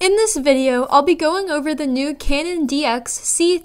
In this video, I'll be going over the new Canon DX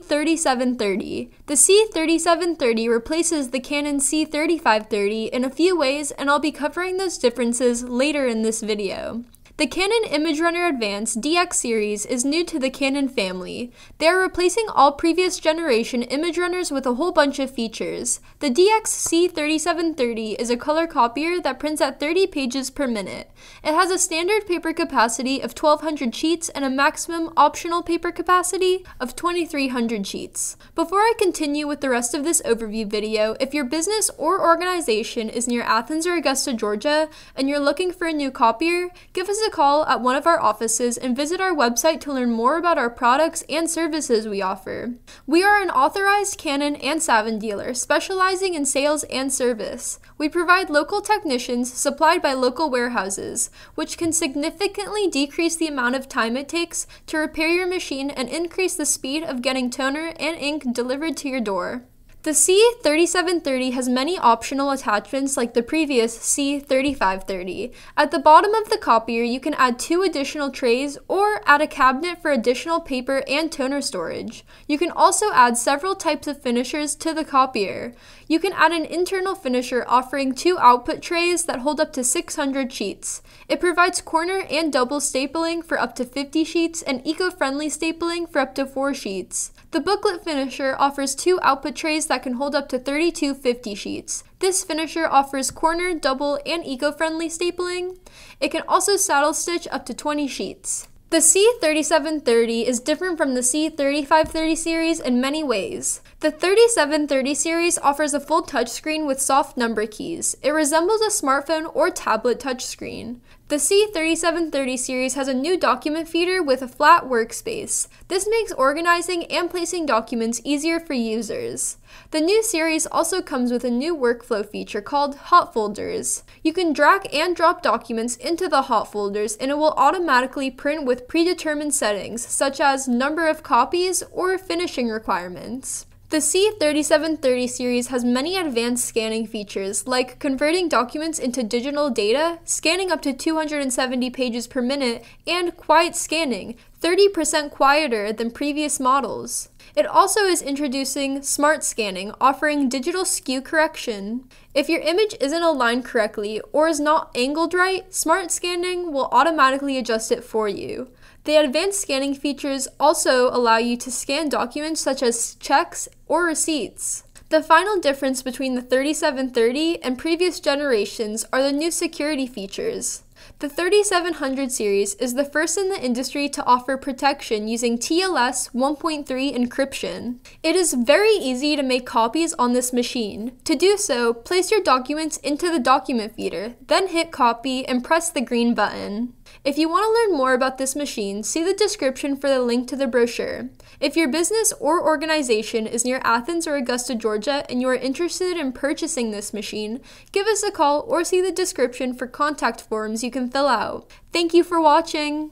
C3730. The C3730 replaces the Canon C3530 in a few ways and I'll be covering those differences later in this video. The Canon Image Runner Advanced DX series is new to the Canon family. They are replacing all previous generation image runners with a whole bunch of features. The DX C3730 is a color copier that prints at 30 pages per minute. It has a standard paper capacity of 1200 sheets and a maximum optional paper capacity of 2300 sheets. Before I continue with the rest of this overview video, if your business or organization is near Athens or Augusta, Georgia, and you're looking for a new copier, give us a call at one of our offices and visit our website to learn more about our products and services we offer. We are an authorized Canon and Savin dealer specializing in sales and service. We provide local technicians supplied by local warehouses, which can significantly decrease the amount of time it takes to repair your machine and increase the speed of getting toner and ink delivered to your door. The C3730 has many optional attachments like the previous C3530. At the bottom of the copier, you can add two additional trays or add a cabinet for additional paper and toner storage. You can also add several types of finishers to the copier. You can add an internal finisher offering two output trays that hold up to 600 sheets. It provides corner and double stapling for up to 50 sheets and eco-friendly stapling for up to 4 sheets. The booklet finisher offers two output trays that can hold up to 3250 sheets. This finisher offers corner, double, and eco-friendly stapling. It can also saddle stitch up to 20 sheets. The C3730 is different from the C3530 series in many ways. The 3730 series offers a full touchscreen with soft number keys. It resembles a smartphone or tablet touchscreen. The C3730 series has a new document feeder with a flat workspace. This makes organizing and placing documents easier for users. The new series also comes with a new workflow feature called Hot Folders. You can drag and drop documents into the hot folders and it will automatically print with predetermined settings such as number of copies or finishing requirements. The C3730 series has many advanced scanning features, like converting documents into digital data, scanning up to 270 pages per minute, and quiet scanning, 30% quieter than previous models. It also is introducing smart scanning, offering digital skew correction. If your image isn't aligned correctly or is not angled right, smart scanning will automatically adjust it for you. The advanced scanning features also allow you to scan documents such as checks or receipts. The final difference between the 3730 and previous generations are the new security features. The 3700 series is the first in the industry to offer protection using TLS 1.3 encryption. It is very easy to make copies on this machine. To do so, place your documents into the document feeder, then hit copy and press the green button. If you want to learn more about this machine, see the description for the link to the brochure. If your business or organization is near Athens or Augusta, Georgia, and you are interested in purchasing this machine, give us a call or see the description for contact forms you can fill out. Thank you for watching!